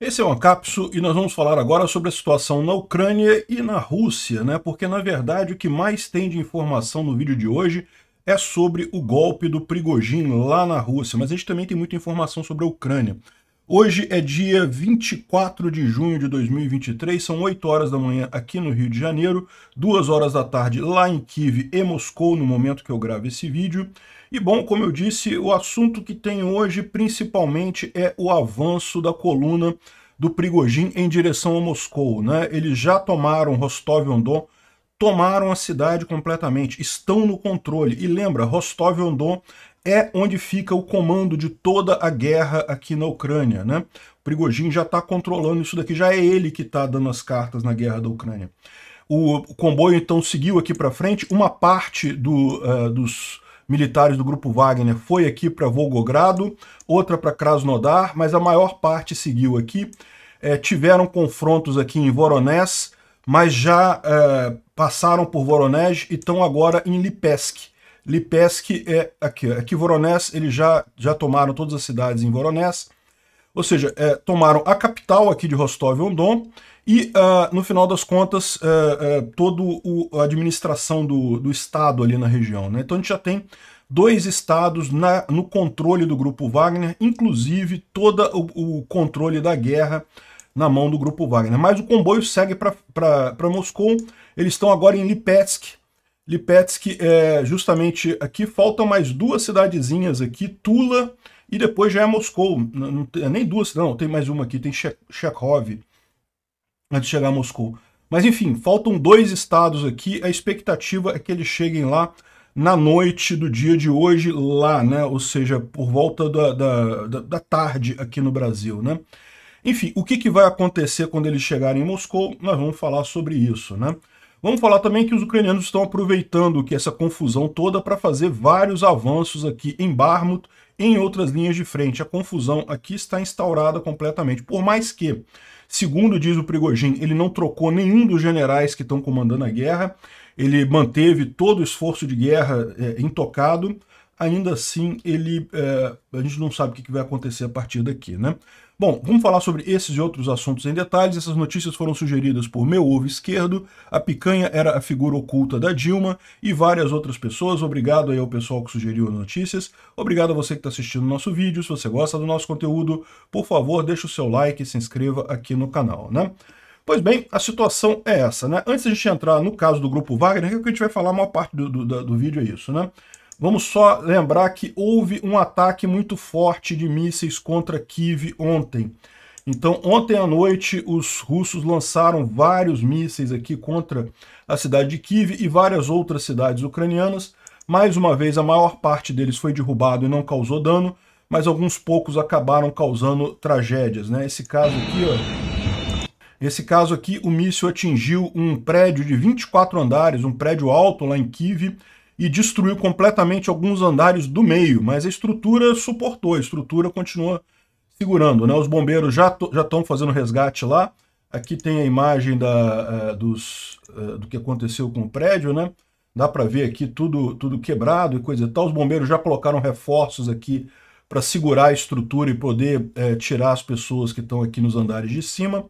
Esse é o Ancapso e nós vamos falar agora sobre a situação na Ucrânia e na Rússia, né? Porque na verdade o que mais tem de informação no vídeo de hoje é sobre o golpe do Prigogine lá na Rússia, mas a gente também tem muita informação sobre a Ucrânia. Hoje é dia 24 de junho de 2023, são 8 horas da manhã aqui no Rio de Janeiro, 2 horas da tarde lá em Kiev e Moscou, no momento que eu gravo esse vídeo. E bom, como eu disse, o assunto que tem hoje principalmente é o avanço da coluna do Prigojin em direção a Moscou. Né? Eles já tomaram Rostov-on-Don, tomaram a cidade completamente, estão no controle. E lembra, Rostov-on-Don é onde fica o comando de toda a guerra aqui na Ucrânia. Né? O Prigojin já está controlando isso daqui, já é ele que está dando as cartas na guerra da Ucrânia. O comboio então seguiu aqui para frente, uma parte do, uh, dos militares do grupo Wagner foi aqui para Volgogrado, outra para Krasnodar, mas a maior parte seguiu aqui. É, tiveram confrontos aqui em Voronezh, mas já é, passaram por Voronezh e estão agora em Lipetsk. Lipetsk é aqui, aqui Voronezh, eles já, já tomaram todas as cidades em Voronezh, ou seja, é, tomaram a capital aqui de Rostov-on-Don e, uh, no final das contas, uh, eh, uh, eh, toda a administração do, do Estado ali na região. Né? Então a gente já tem dois estados na, no controle do Grupo Wagner, inclusive todo o, controle da guerra na mão do Grupo Wagner. Mas o comboio segue para Moscou, eles estão agora em Lipetsk. Lipetsk é justamente aqui, faltam mais duas cidadezinhas aqui, Tula e depois já é Moscou. Não, não é nem duas, não, tem mais uma aqui, tem Chekhov antes de chegar a Moscou. Mas enfim, faltam dois estados aqui, a expectativa é que eles cheguem lá na noite do dia de hoje, lá, né? Ou seja, por volta da, da, da tarde aqui no Brasil, né? Enfim, o que, que vai acontecer quando eles chegarem em Moscou? Nós vamos falar sobre isso, né? Vamos falar também que os ucranianos estão aproveitando que essa confusão toda para fazer vários avanços aqui em Barmut em outras linhas de frente. A confusão aqui está instaurada completamente. Por mais que Segundo diz o Prigojin, ele não trocou nenhum dos generais que estão comandando a guerra, ele manteve todo o esforço de guerra é, intocado, ainda assim ele, é, a gente não sabe o que vai acontecer a partir daqui. Né? Bom, vamos falar sobre esses e outros assuntos em detalhes. Essas notícias foram sugeridas por meu ovo esquerdo, a picanha era a figura oculta da Dilma e várias outras pessoas. Obrigado aí ao pessoal que sugeriu as notícias. Obrigado a você que está assistindo o nosso vídeo. Se você gosta do nosso conteúdo, por favor, deixe o seu like e se inscreva aqui no canal, né? Pois bem, a situação é essa, né? Antes de a gente entrar no caso do Grupo Wagner, é que a gente vai falar a maior parte do, do, do vídeo é isso, né? Vamos só lembrar que houve um ataque muito forte de mísseis contra Kiev ontem. Então, ontem à noite, os russos lançaram vários mísseis aqui contra a cidade de Kiev e várias outras cidades ucranianas. Mais uma vez, a maior parte deles foi derrubado e não causou dano, mas alguns poucos acabaram causando tragédias. Né? Esse caso aqui, ó, Nesse caso aqui, o míssil atingiu um prédio de 24 andares, um prédio alto lá em Kiev, e destruiu completamente alguns andares do meio, mas a estrutura suportou, a estrutura continua segurando. Né? Os bombeiros já estão fazendo resgate lá. Aqui tem a imagem da, uh, dos, uh, do que aconteceu com o prédio, né? Dá para ver aqui tudo, tudo quebrado e coisa e tal. Os bombeiros já colocaram reforços aqui para segurar a estrutura e poder uh, tirar as pessoas que estão aqui nos andares de cima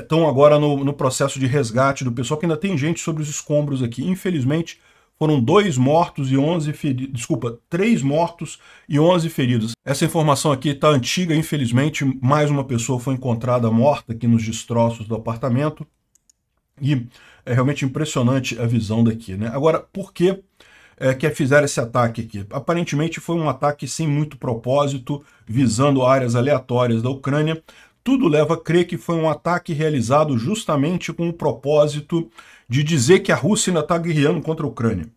estão é, agora no, no, processo de resgate do pessoal, que ainda tem gente sobre os escombros aqui. Infelizmente, foram dois mortos e 11 feridos, desculpa, três mortos e 11 feridos. Essa informação aqui está antiga, infelizmente, mais uma pessoa foi encontrada morta aqui nos destroços do apartamento. E é realmente impressionante a visão daqui, né? Agora, por que é, que fizeram esse ataque aqui? Aparentemente foi um ataque sem muito propósito, visando áreas aleatórias da Ucrânia. Tudo leva a crer que foi um ataque realizado justamente com o propósito de dizer que a Rússia ainda está guerreando contra a Ucrânia.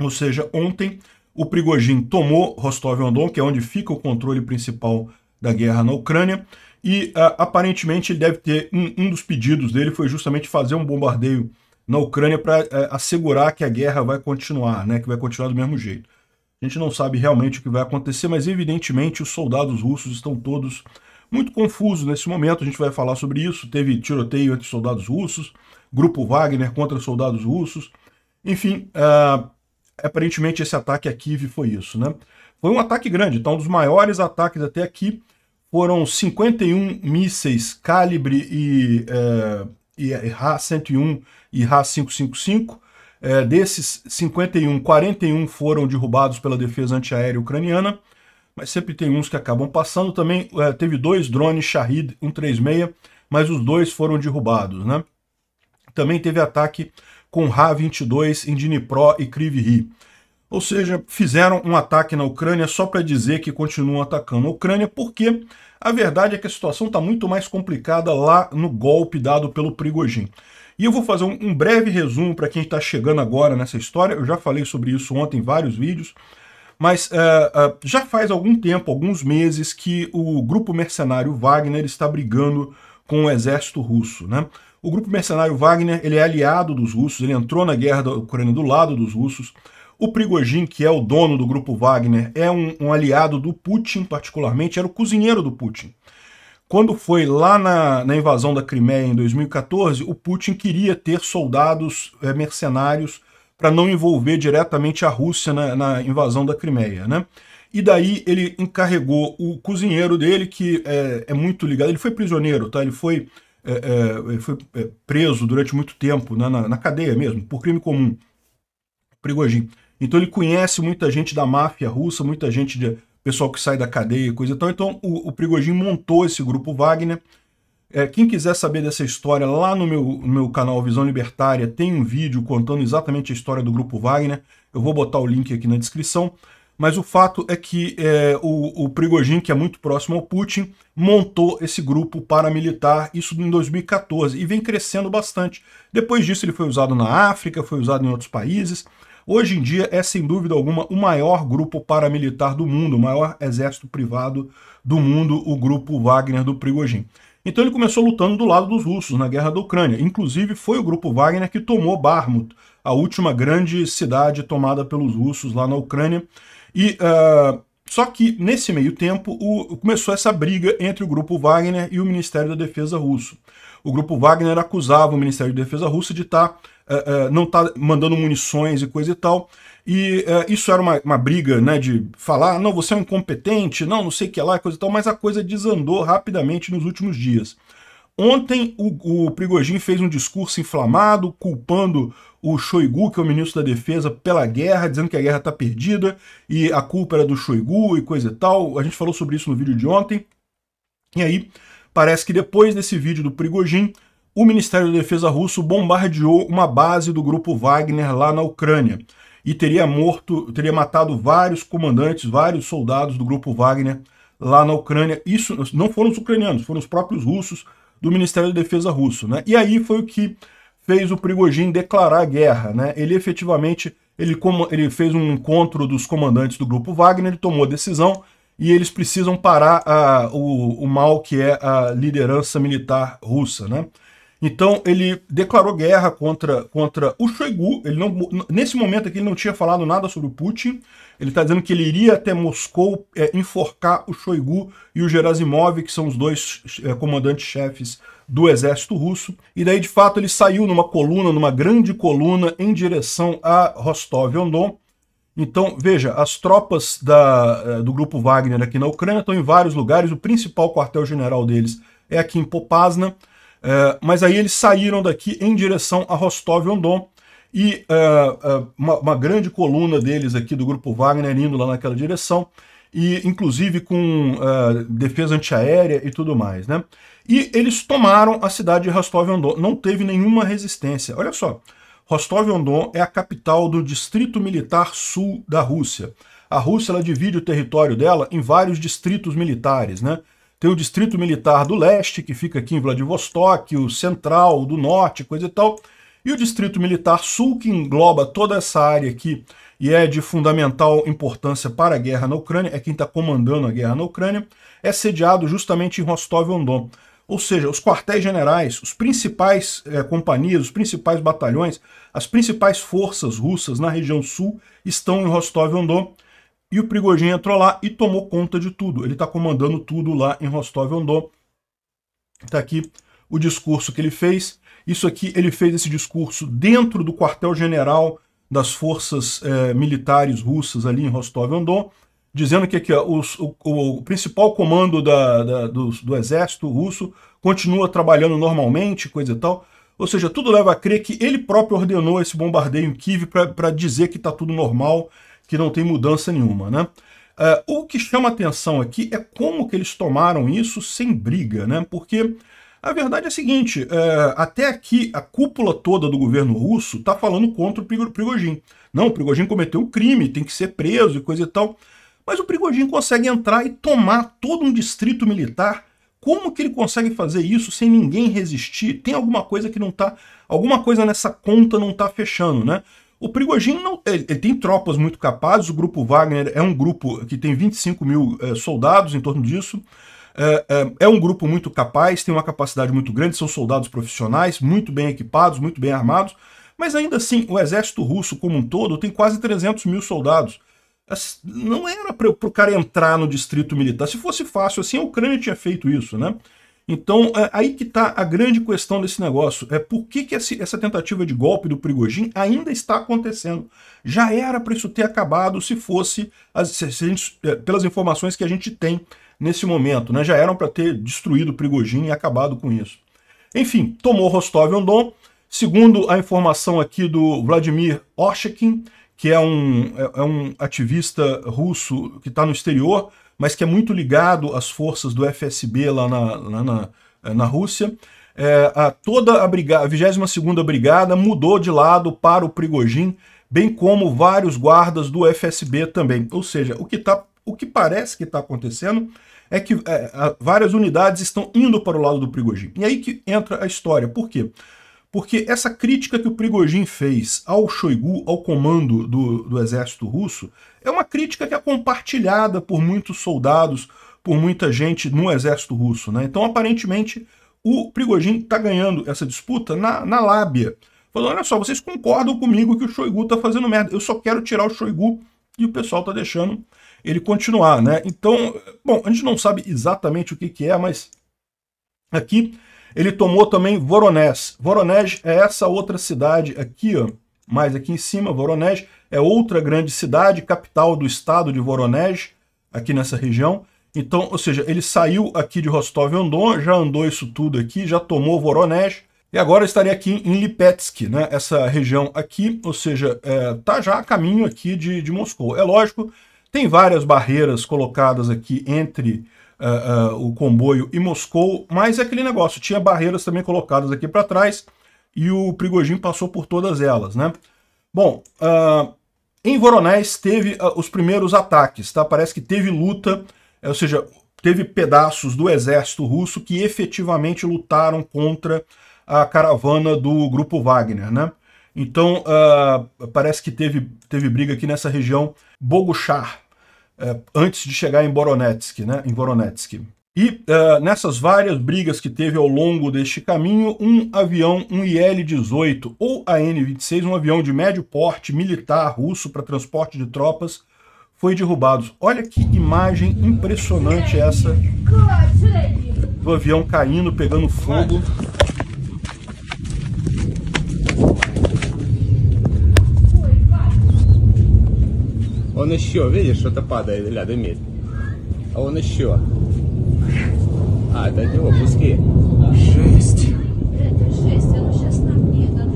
Ou seja, ontem o Prigojin tomou Rostov-on-Don, que é onde fica o controle principal da guerra na Ucrânia, e uh, aparentemente ele deve ter um, um, dos pedidos dele foi justamente fazer um bombardeio na Ucrânia para uh, eh, assegurar que a guerra vai continuar, né, que vai continuar do mesmo jeito. A gente não sabe realmente o que vai acontecer, mas evidentemente os soldados russos estão todos muito confusos nesse momento. A gente vai falar sobre isso. Teve tiroteio entre soldados russos, grupo Wagner contra soldados russos. Enfim, uh, aparentemente esse ataque a Kiev foi isso, né? Foi um ataque grande, então um dos maiores ataques até aqui foram 51 mísseis calibre e, é, e RA-101 eh, e RA-555. É, desses 51, 41 foram derrubados pela defesa antiaérea ucraniana, mas sempre tem uns que acabam passando. Também é, teve dois drones Shahid 136, mas os dois foram derrubados, né? Também teve ataque com Ra-22 em Dnipro e Kryvyi. Ou seja, fizeram um ataque na Ucrânia só para dizer que continuam atacando a Ucrânia, porque a verdade é que a situação está muito mais complicada lá no golpe dado pelo Prigojin. E eu vou fazer um, um breve resumo para quem está chegando agora nessa história. Eu já falei sobre isso ontem em vários vídeos. Mas uh, uh, já faz algum tempo, alguns meses, que o grupo mercenário Wagner está brigando com o exército russo. Né? O grupo mercenário Wagner ele é aliado dos russos, ele entrou na guerra da Ucrânia do lado dos russos. O Prigojin, que é o dono do grupo Wagner, é um, um aliado do Putin, particularmente, era o cozinheiro do Putin. Quando foi lá na, na invasão da Crimeia em 2014, o Putin queria ter soldados é, mercenários para não envolver diretamente a Rússia na, na invasão da Crimeia, né? E daí ele encarregou o cozinheiro dele, que é, é, muito ligado. Ele foi prisioneiro, tá? Ele foi é, é foi é, preso durante muito tempo na, na, na, cadeia mesmo, por crime comum, Prigogine. Então ele conhece muita gente da máfia russa, muita gente de pessoal que sai da cadeia, coisa e tal. Então o, o montou esse grupo Wagner. É, quem quiser saber dessa história, lá no meu, no meu canal Visão Libertária tem um vídeo contando exatamente a história do grupo Wagner. Eu vou botar o link aqui na descrição. Mas o fato é que é, o, o que é muito próximo ao Putin, montou esse grupo paramilitar, isso em 2014, e vem crescendo bastante. Depois disso ele foi usado na África, foi usado em outros países. Hoje em dia é, sem dúvida alguma, o maior grupo paramilitar do mundo, o maior exército privado do mundo, o grupo Wagner do Prigojin. Então ele começou lutando do lado dos russos na guerra da Ucrânia. Inclusive foi o grupo Wagner que tomou Barmut, a última grande cidade tomada pelos russos lá na Ucrânia. E uh, só que, nesse meio tempo, o, começou essa briga entre o grupo Wagner e o Ministério da Defesa russo. O grupo Wagner acusava o Ministério da Defesa russo de estar tá, uh, uh, ah, não estar tá mandando munições e coisa e tal. E uh, isso era uma, uma, briga né, de falar, não, você é um incompetente, não, não sei o que lá, coisa e tal, mas a coisa desandou rapidamente nos últimos dias. Ontem o, o fez um discurso inflamado, culpando o Shoigu, que é o ministro da Defesa, pela guerra, dizendo que a guerra está perdida e a culpa era do Shoigu e coisa e tal. A gente falou sobre isso no vídeo de ontem. E aí, parece que depois desse vídeo do Prigojin, o Ministério da Defesa russo bombardeou uma base do grupo Wagner lá na Ucrânia e teria morto, teria matado vários comandantes, vários soldados do grupo Wagner lá na Ucrânia. Isso não foram os ucranianos, foram os próprios russos do Ministério da Defesa russo, né? E aí foi o que fez o Prigogine declarar guerra. Né? Ele efetivamente ele, como, ele fez um encontro dos comandantes do grupo Wagner, ele tomou a decisão e eles precisam parar a, o, o mal que é a liderança militar russa. Né? Então ele declarou guerra contra, contra o Shoigu. Ele não, nesse momento aqui ele não tinha falado nada sobre o Putin. Ele está dizendo que ele iria até Moscou é, enforcar o Shoigu e o Gerasimov, que são os dois é, comandantes-chefes do exército russo. E daí, de fato, ele saiu numa coluna, numa grande coluna, em direção a Rostov-on-Don. Então, veja, as tropas da, eh, do grupo Wagner aqui na Ucrânia estão em vários lugares. O principal quartel-general deles é aqui em Popasna. É, eh, mas aí eles saíram daqui em direção a Rostov-on-Don. E eh, uma, uma grande coluna deles aqui do grupo Wagner indo lá naquela direção. E, inclusive com defesa antiaérea e tudo mais, né? E eles tomaram a cidade de Rostov-on-Don. Não teve nenhuma resistência. Olha só, Rostov-on-Don é a capital do Distrito Militar Sul da Rússia. A Rússia ela divide o território dela em vários distritos militares, né? Tem o Distrito Militar do Leste, que fica aqui em Vladivostok, o Central, o do Norte, coisa e tal. E o Distrito Militar Sul, que engloba toda essa área aqui e é de fundamental importância para a guerra na Ucrânia, é quem está comandando a guerra na Ucrânia, é sediado justamente em Rostov-on-Don. Ou seja, os quartéis generais, os principais eh, companhias, os principais batalhões, as principais forças russas na região sul estão em Rostov-on-Don. E o Prigogine entrou lá e tomou conta de tudo. Ele está comandando tudo lá em Rostov-on-Don. Está aqui o discurso que ele fez. Isso aqui, ele fez esse discurso dentro do quartel-general das forças eh, militares russas ali em Rostov-on-Don dizendo que ó, os, o, o, principal comando da, da, do, do, exército russo continua trabalhando normalmente, coisa e tal. Ou seja, tudo leva a crer que ele próprio ordenou esse bombardeio em Kiev para dizer que está tudo normal, que não tem mudança nenhuma. Né? Uh, o que chama atenção aqui é como que eles tomaram isso sem briga, né? porque a verdade é a seguinte, uh, até aqui a cúpula toda do governo russo está falando contra o Prigojin. Não, o Prigojin cometeu um crime, tem que ser preso e coisa e tal. Mas o Prigogine consegue entrar e tomar todo um distrito militar. Como que ele consegue fazer isso sem ninguém resistir? Tem alguma coisa que não está, alguma coisa nessa conta não está fechando, né? O Prigogine não, ele, ele, tem tropas muito capazes, o grupo Wagner é um grupo que tem 25 mil é, soldados em torno disso, é, é, é um grupo muito capaz, tem uma capacidade muito grande, são soldados profissionais, muito bem equipados, muito bem armados, mas ainda assim, o exército russo como um todo tem quase 300 mil soldados. Assim, não era para o cara entrar no distrito militar. Se fosse fácil assim, a Ucrânia tinha feito isso, né? Então, é, aí que está a grande questão desse negócio. É por que, que esse, essa tentativa de golpe do Prigojin ainda está acontecendo? Já era para isso ter acabado se fosse, as, se, gente, é, pelas informações que a gente tem nesse momento, né? Já eram para ter destruído o Prigojin e acabado com isso. Enfim, tomou Rostov-on-Don. Segundo a informação aqui do Vladimir Orshekin, que é um, é, é um ativista russo que está no exterior, mas que é muito ligado às forças do FSB lá na, lá na, eh, na Rússia. É, a, toda a, brigada, a 22ª Brigada mudou de lado para o Prigojin, bem como vários guardas do FSB também. Ou seja, o que, tá, o que parece que está acontecendo é que é, várias unidades estão indo para o lado do Prigojin. E aí que entra a história. Por quê? Porque essa crítica que o Prigojin fez ao Shoigu, ao comando do, do exército russo, é uma crítica que é compartilhada por muitos soldados, por muita gente no exército russo. Né? Então, aparentemente, o Prigojin está ganhando essa disputa na, na lábia. Falando, olha só, vocês concordam comigo que o Shoigu está fazendo merda. Eu só quero tirar o Shoigu e o pessoal está deixando ele continuar, né? Então, bom, a gente não sabe exatamente o que, que é, mas aqui ele tomou também Voronezh. Voronezh é essa outra cidade aqui, ó, mais aqui em cima. Voronezh é outra grande cidade, capital do estado de Voronezh, aqui nessa região. Então, ou seja, ele saiu aqui de Rostov-on-Don, já andou isso tudo aqui, já tomou Voronezh, e agora estaria aqui em Lipetsk, né? essa região aqui, ou seja, está é, tá já a caminho aqui de, de Moscou. É lógico, tem várias barreiras colocadas aqui entre uh, uh, o comboio e Moscou, mas é aquele negócio, tinha barreiras também colocadas aqui para trás e o Prigogine passou por todas elas, né? Bom, uh, em Voronezh teve os primeiros ataques, tá? Parece que teve luta, eh, ou seja, teve pedaços do exército russo que efetivamente lutaram contra a caravana do grupo Wagner, né? Então, parece que teve, teve briga aqui nessa região Boguchar, é, antes de chegar em Boronetsk, né? Em Voronetsk. E uh, nessas várias brigas que teve ao longo deste caminho, um avião, um IL-18 ou AN-26, um avião de médio porte militar russo para transporte de tropas, foi derrubado. Olha que imagem impressionante essa do avião caindo, pegando fogo. Он еще, видишь, что-то падает рядом место. А он еще. А, это от него куски. Жесть. Это жесть, оно сейчас на мне, над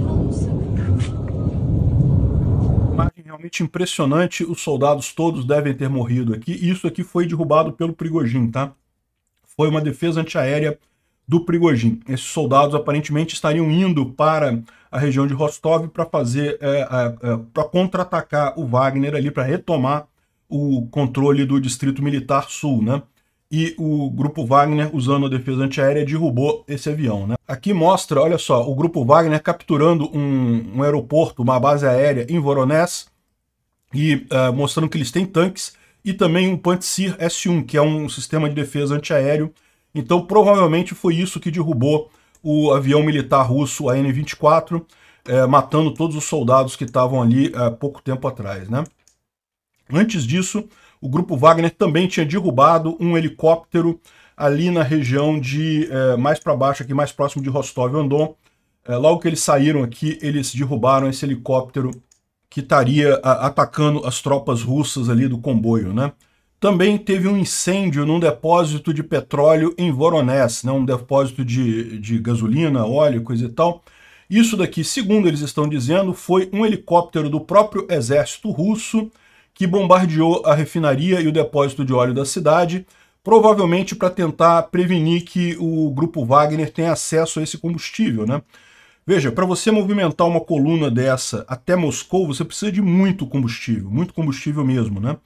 Imagem realmente impressionante, os soldados todos devem ter morrido aqui. Isso aqui foi derrubado pelo Prigojin, tá? Foi uma defesa antiaérea do Prigojin. Esses soldados aparentemente estariam indo para a região de Rostov para fazer, é, é, para contra-atacar o Wagner ali, para retomar o controle do Distrito Militar Sul, né? E o Grupo Wagner, usando a defesa antiaérea, derrubou esse avião, né? Aqui mostra, olha só, o Grupo Wagner capturando um, um aeroporto, uma base aérea em Voronezh, e uh, mostrando que eles têm tanques, e também um Pantsir S-1, que é um sistema de defesa antiaéreo. Então, provavelmente foi isso que derrubou o avião militar russo AN-24 é, matando todos os soldados que estavam ali há é, pouco tempo atrás. Né? Antes disso, o grupo Wagner também tinha derrubado um helicóptero ali na região de, é, mais para baixo aqui, mais próximo de Rostov-on-Don. É, logo que eles saíram aqui, eles derrubaram esse helicóptero que estaria atacando as tropas russas ali do comboio, né? Também teve um incêndio num depósito de petróleo em Voronezh, né, um depósito de, de gasolina, óleo, coisa e tal. Isso daqui, segundo eles estão dizendo, foi um helicóptero do próprio exército russo que bombardeou a refinaria e o depósito de óleo da cidade, provavelmente para tentar prevenir que o grupo Wagner tenha acesso a esse combustível, né? Veja, para você movimentar uma coluna dessa até Moscou, você precisa de muito combustível, muito combustível mesmo, né?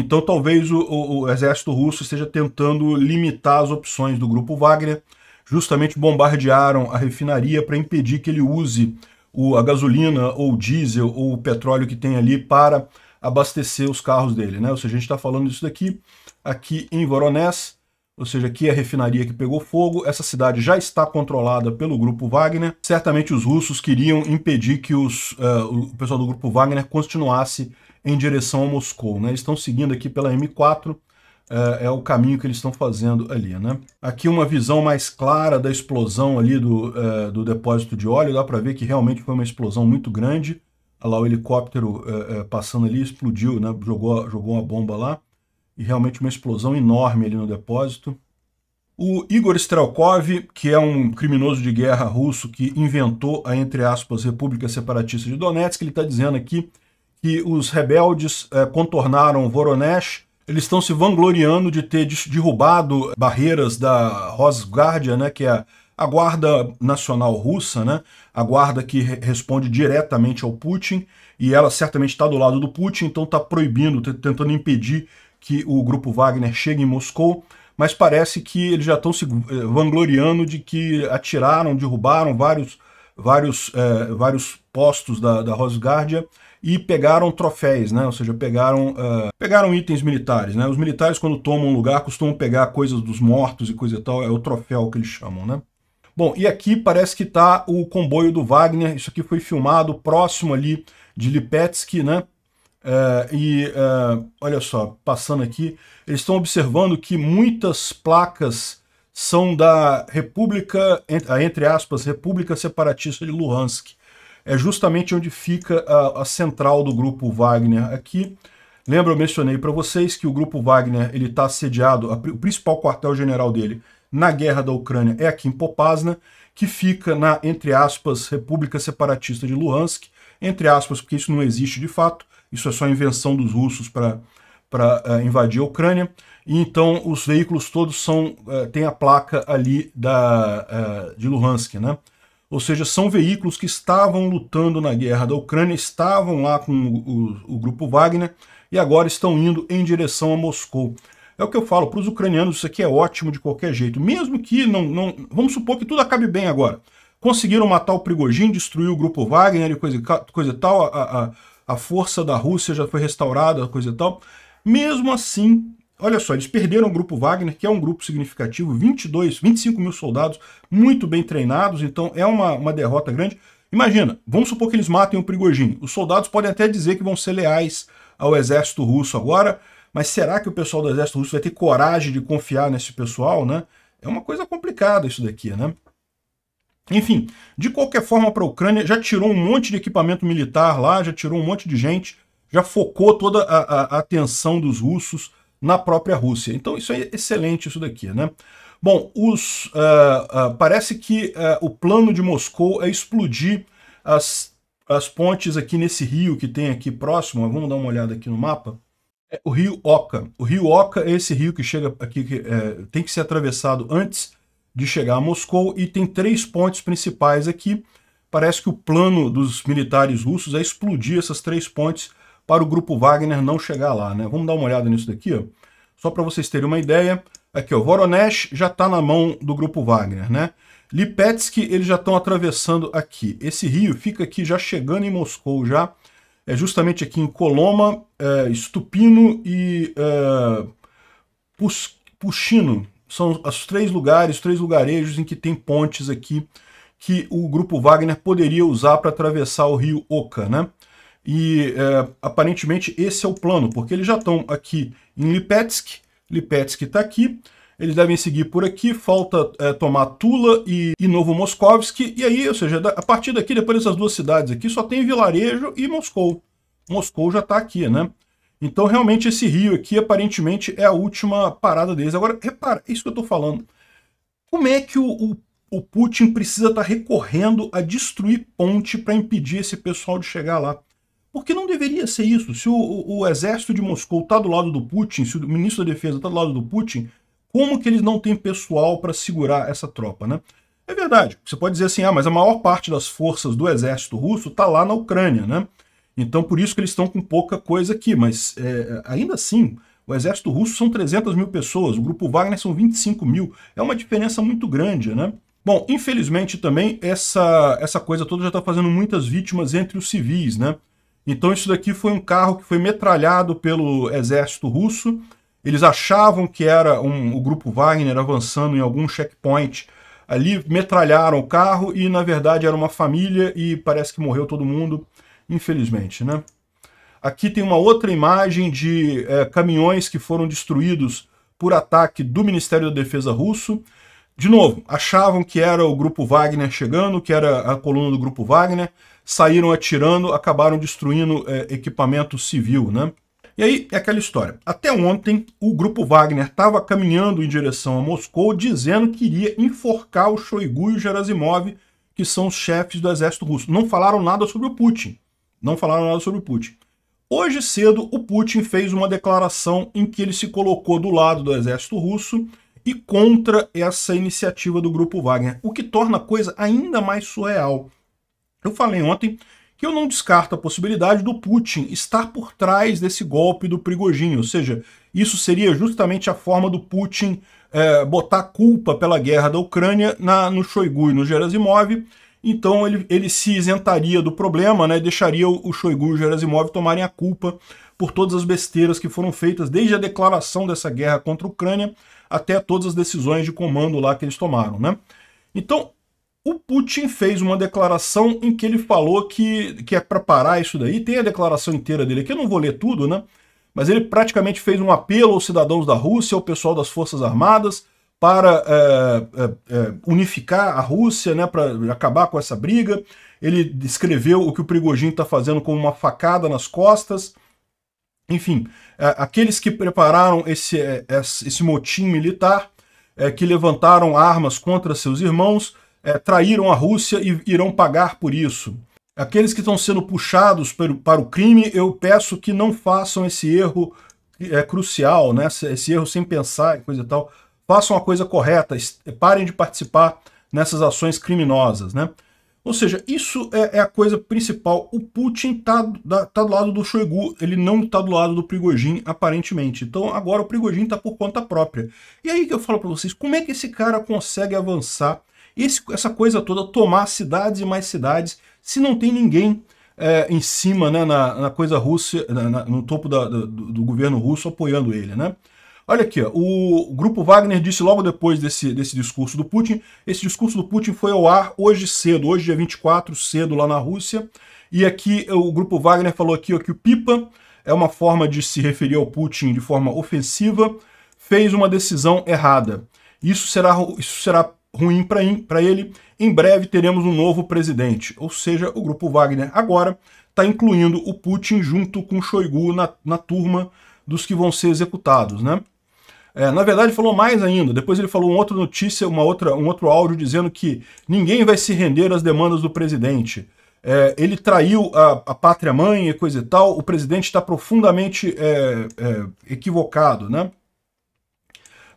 Então talvez o, o, o exército russo esteja tentando limitar as opções do grupo Wagner. Justamente bombardearam a refinaria para impedir que ele use o, a gasolina ou diesel ou o petróleo que tem ali para abastecer os carros dele. Né? Ou seja, a gente está falando disso daqui, aqui em Voronezh, ou seja, aqui é a refinaria que pegou fogo, essa cidade já está controlada pelo grupo Wagner. Certamente os russos queriam impedir que os, uh, o pessoal do grupo Wagner continuasse em direção a Moscou. Né? Eles estão seguindo aqui pela M4, é, é, o caminho que eles estão fazendo ali. Né? Aqui uma visão mais clara da explosão ali do, é, do depósito de óleo, dá para ver que realmente foi uma explosão muito grande. Olha lá o helicóptero é, é, passando ali, explodiu, né? jogou, jogou uma bomba lá, e realmente uma explosão enorme ali no depósito. O Igor Strelkov, que é um criminoso de guerra russo que inventou a, entre aspas, República Separatista de Donetsk, ele está dizendo aqui que os rebeldes é, contornaram Voronezh. Eles estão se vangloriando de ter derrubado barreiras da Rosguardia, né, que é a Guarda Nacional Russa, né, a guarda que responde diretamente ao Putin, e ela certamente está do lado do Putin, então está proibindo, tentando impedir que o grupo Wagner chegue em Moscou, mas parece que eles já estão se eh, vangloriando de que atiraram, derrubaram vários, vários, é, vários postos da, da e pegaram troféis, né? Ou seja, pegaram, uh, pegaram itens militares, né? Os militares, quando tomam um lugar, costumam pegar coisas dos mortos e coisa e tal, é o troféu que eles chamam, né? Bom, e aqui parece que está o comboio do Wagner, isso aqui foi filmado próximo ali de Lipetsk, né? Uh, e uh, olha só, passando aqui, eles estão observando que muitas placas são da República, entre aspas, República Separatista de Luhansk é justamente onde fica a, a central do Grupo Wagner aqui. Lembra, eu mencionei para vocês que o Grupo Wagner ele está sediado, a, o principal quartel-general dele na guerra da Ucrânia é aqui em Popasna, que fica na, entre aspas, República Separatista de Luhansk, entre aspas, porque isso não existe de fato, isso é só invenção dos russos para para uh, eh, invadir a Ucrânia. E então os veículos todos são uh, eh, têm a placa ali da, uh, de Luhansk, né? ou seja, são veículos que estavam lutando na guerra da Ucrânia, estavam lá com o, o, o grupo Wagner e agora estão indo em direção a Moscou. É o que eu falo, para os ucranianos isso aqui é ótimo de qualquer jeito, mesmo que não, não... Vamos supor que tudo acabe bem agora. Conseguiram matar o Prigogine, destruir o grupo Wagner e coisa, coisa e tal, a, a, a força da Rússia já foi restaurada, coisa e tal. Mesmo assim, Olha só, eles perderam o grupo Wagner, que é um grupo significativo, 22, 25 mil soldados, muito bem treinados, então é uma, uma derrota grande. Imagina, vamos supor que eles matem o Prigogine. Os soldados podem até dizer que vão ser leais ao exército russo agora, mas será que o pessoal do exército russo vai ter coragem de confiar nesse pessoal, né? É uma coisa complicada isso daqui, né? Enfim, de qualquer forma para a Ucrânia já tirou um monte de equipamento militar lá, já tirou um monte de gente, já focou toda a, a, a atenção dos russos na própria Rússia. Então isso é excelente isso daqui, né? Bom, os, uh, uh, parece que uh, o plano de Moscou é explodir as, as pontes aqui nesse rio que tem aqui próximo. Vamos dar uma olhada aqui no mapa. É o rio Oca. O rio Oca é esse rio que chega aqui, que é, tem que ser atravessado antes de chegar a Moscou e tem três pontes principais aqui. Parece que o plano dos militares russos é explodir essas três pontes para o grupo Wagner não chegar lá, né? Vamos dar uma olhada nisso daqui, ó. Só para vocês terem uma ideia, aqui, ó, Voronezh já está na mão do grupo Wagner, né? Lipetsk, eles já estão atravessando aqui. Esse rio fica aqui já chegando em Moscou já, é justamente aqui em Coloma, é, Stupino e é, Pus, São os três lugares, três lugarejos em que tem pontes aqui que o grupo Wagner poderia usar para atravessar o rio Oca, né? E é, aparentemente esse é o plano, porque eles já estão aqui em Lipetsk, Lipetsk está aqui, eles devem seguir por aqui, falta é, tomar Tula e, e Novo Moskovsk, e aí, ou seja, a partir daqui, depois dessas duas cidades aqui, só tem vilarejo e Moscou. Moscou já está aqui, né? Então, realmente, esse rio aqui, aparentemente, é a última parada deles. Agora, repara, é isso que eu estou falando. Como é que o, o, o Putin precisa estar tá recorrendo a destruir ponte para impedir esse pessoal de chegar lá? Porque não deveria ser isso. Se o, o, o exército de Moscou está do lado do Putin, se o ministro da Defesa está do lado do Putin, como que eles não têm pessoal para segurar essa tropa, né? É verdade. Você pode dizer assim, ah, mas a maior parte das forças do exército russo está lá na Ucrânia, né? Então por isso que eles estão com pouca coisa aqui. Mas é, ainda assim, o exército russo são 300 mil pessoas, o grupo Wagner são 25 mil. É uma diferença muito grande, né? Bom, infelizmente também essa, essa coisa toda já está fazendo muitas vítimas entre os civis, né? Então isso daqui foi um carro que foi metralhado pelo exército russo. Eles achavam que era um, o grupo Wagner avançando em algum checkpoint ali, metralharam o carro e na verdade era uma família e parece que morreu todo mundo, infelizmente, né? Aqui tem uma outra imagem de é, caminhões que foram destruídos por ataque do Ministério da Defesa russo. De novo, achavam que era o grupo Wagner chegando, que era a coluna do grupo Wagner, saíram atirando, acabaram destruindo é, equipamento civil, né? E aí é aquela história. Até ontem, o grupo Wagner estava caminhando em direção a Moscou, dizendo que iria enforcar o Shoigu e o Gerasimov, que são os chefes do exército russo. Não falaram nada sobre o Putin. Não falaram nada sobre o Putin. Hoje cedo, o Putin fez uma declaração em que ele se colocou do lado do exército russo e contra essa iniciativa do grupo Wagner, o que torna a coisa ainda mais surreal. Eu falei ontem que eu não descarto a possibilidade do Putin estar por trás desse golpe do Prigogine, ou seja, isso seria justamente a forma do Putin é, botar culpa pela guerra da Ucrânia na, no Shoigu e no Gerasimov, então ele, ele se isentaria do problema, né, deixaria o, o Shoigu e o Gerasimov tomarem a culpa por todas as besteiras que foram feitas desde a declaração dessa guerra contra a Ucrânia até todas as decisões de comando lá que eles tomaram. Né? Então, o Putin fez uma declaração em que ele falou que, que é para parar isso daí. Tem a declaração inteira dele aqui, eu não vou ler tudo, né? Mas ele praticamente fez um apelo aos cidadãos da Rússia, ao pessoal das Forças Armadas, para é, é, unificar a Rússia, né, para acabar com essa briga. Ele descreveu o que o Prigogine está fazendo como uma facada nas costas. Enfim, é, aqueles que prepararam esse, esse motim militar, que levantaram armas contra seus irmãos, é, traíram a Rússia e irão pagar por isso. Aqueles que estão sendo puxados para o crime, eu peço que não façam esse erro é, crucial, né? esse erro sem pensar e coisa e tal. Façam a coisa correta, parem de participar nessas ações criminosas. Né? Ou seja, isso é, é a coisa principal. O Putin está tá do lado do Shoigu, ele não está do lado do Prigojin, aparentemente. Então agora o Prigojin está por conta própria. E aí que eu falo para vocês, como é que esse cara consegue avançar esse, essa coisa toda, tomar cidades e mais cidades, se não tem ninguém é, em cima, né, na, na coisa russa, na, na, no topo da, do, do, governo russo apoiando ele, né? Olha aqui, ó, o grupo Wagner disse logo depois desse, desse discurso do Putin, esse discurso do Putin foi ao ar hoje cedo, hoje dia 24, cedo lá na Rússia, e aqui o grupo Wagner falou aqui ó, que o Pipa é uma forma de se referir ao Putin de forma ofensiva, fez uma decisão errada. Isso será, isso será ruim para ele. Em breve teremos um novo presidente. Ou seja, o grupo Wagner agora está incluindo o Putin junto com o Shoigu na, na turma dos que vão ser executados, né? É, na verdade, ele falou mais ainda. Depois ele falou uma outra notícia, uma outra, um outro áudio dizendo que ninguém vai se render às demandas do presidente. É, ele traiu a, a pátria-mãe e coisa e tal. O presidente está profundamente é, é, equivocado, né?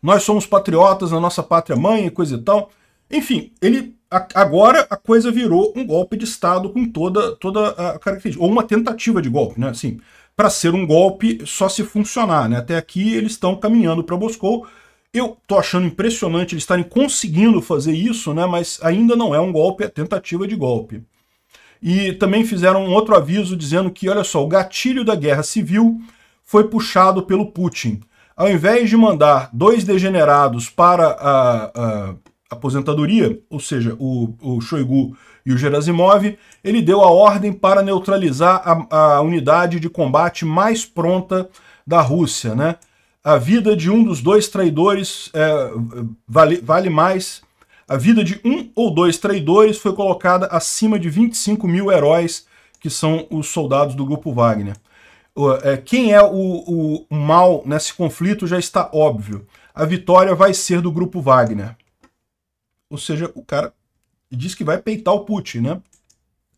nós somos patriotas na nossa pátria mãe e coisa e tal. Enfim, ele agora a coisa virou um golpe de Estado com toda, toda a característica, ou uma tentativa de golpe, né? Assim, para ser um golpe só se funcionar, né? Até aqui eles estão caminhando para Moscou. Eu tô achando impressionante eles estarem conseguindo fazer isso, né? Mas ainda não é um golpe, é tentativa de golpe. E também fizeram um outro aviso dizendo que, olha só, o gatilho da guerra civil foi puxado pelo Putin ao invés de mandar dois degenerados para a, a aposentadoria, ou seja, o, o Shoigu e o Gerasimov, ele deu a ordem para neutralizar a, a unidade de combate mais pronta da Rússia. Né? A vida de um dos dois traidores é, vale, vale mais. A vida de um ou dois traidores foi colocada acima de 25 mil heróis, que são os soldados do grupo Wagner. É, quem é o, o, mal nesse conflito já está óbvio. A vitória vai ser do grupo Wagner. Ou seja, o cara diz que vai peitar o Putin, né?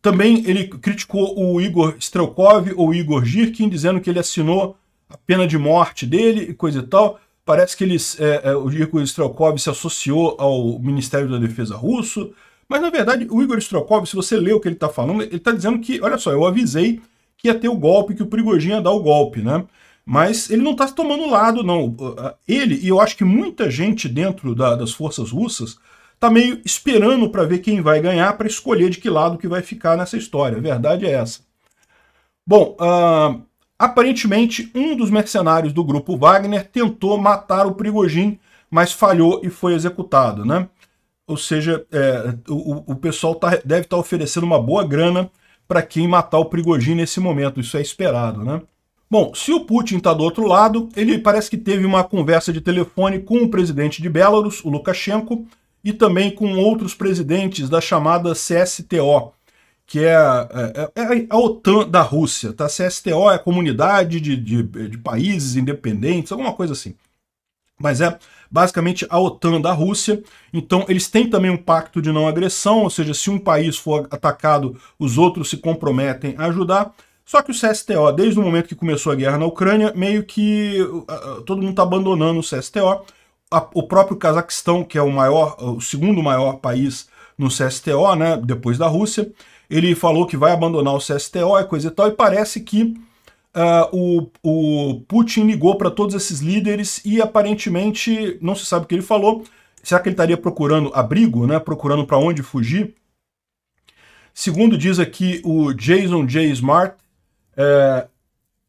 Também ele criticou o Igor Strelkov ou Igor Girkin, dizendo que ele assinou a pena de morte dele e coisa e tal. Parece que eles, é, é, o Igor Strelkov se associou ao Ministério da Defesa russo. Mas, na verdade, o Igor Strelkov, se você lê o que ele está falando, ele está dizendo que, olha só, eu avisei que ia ter o golpe, que o Prigogine ia dar o golpe, né? Mas ele não está tomando lado, não. Ele, e eu acho que muita gente dentro da, das forças russas, está meio esperando para ver quem vai ganhar, para escolher de que lado que vai ficar nessa história. A verdade é essa. Bom, uh, aparentemente um dos mercenários do grupo Wagner tentou matar o Prigogine, mas falhou e foi executado, né? Ou seja, é, o, o pessoal tá, deve estar tá oferecendo uma boa grana para quem matar o Prigogine nesse momento, isso é esperado, né? Bom, se o Putin está do outro lado, ele parece que teve uma conversa de telefone com o presidente de Belarus, o Lukashenko, e também com outros presidentes da chamada CSTO, que é, a, é, é, é a OTAN da Rússia. Tá? CSTO é a comunidade de, de, de países independentes, alguma coisa assim. Mas é basicamente a OTAN da Rússia. Então, eles têm também um pacto de não agressão, ou seja, se um país for atacado, os outros se comprometem a ajudar. Só que o CSTO, desde o momento que começou a guerra na Ucrânia, meio que uh, todo mundo está abandonando o CSTO. A, o próprio Cazaquistão, que é o maior, o segundo maior país no CSTO, né, depois da Rússia, ele falou que vai abandonar o CSTO e é coisa e tal, e parece que Uh, o, o Putin ligou para todos esses líderes e aparentemente não se sabe o que ele falou. Será que ele estaria procurando abrigo, né? procurando para onde fugir? Segundo diz aqui o Jason J. Smart, é,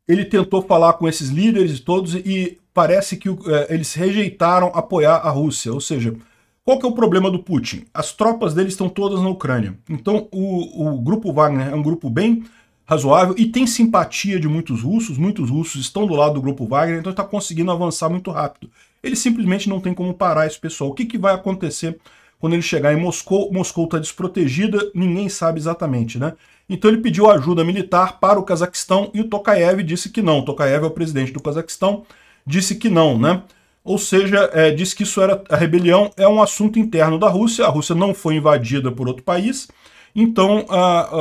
ele tentou falar com esses líderes todos e parece que é, eles rejeitaram apoiar a Rússia. Ou seja, qual que é o problema do Putin? As tropas dele estão todas na Ucrânia. Então o, o grupo Wagner é um grupo bem razoável e tem simpatia de muitos russos, muitos russos estão do lado do grupo Wagner, então está conseguindo avançar muito rápido. Ele simplesmente não tem como parar esse pessoal. O que, que vai acontecer quando ele chegar em Moscou? Moscou está desprotegida, ninguém sabe exatamente, né? Então ele pediu ajuda militar para o Cazaquistão e o Tokayev disse que não. O Tokayev é o presidente do Cazaquistão, disse que não, né? Ou seja, é, disse que isso era a rebelião é um assunto interno da Rússia. A Rússia não foi invadida por outro país, então,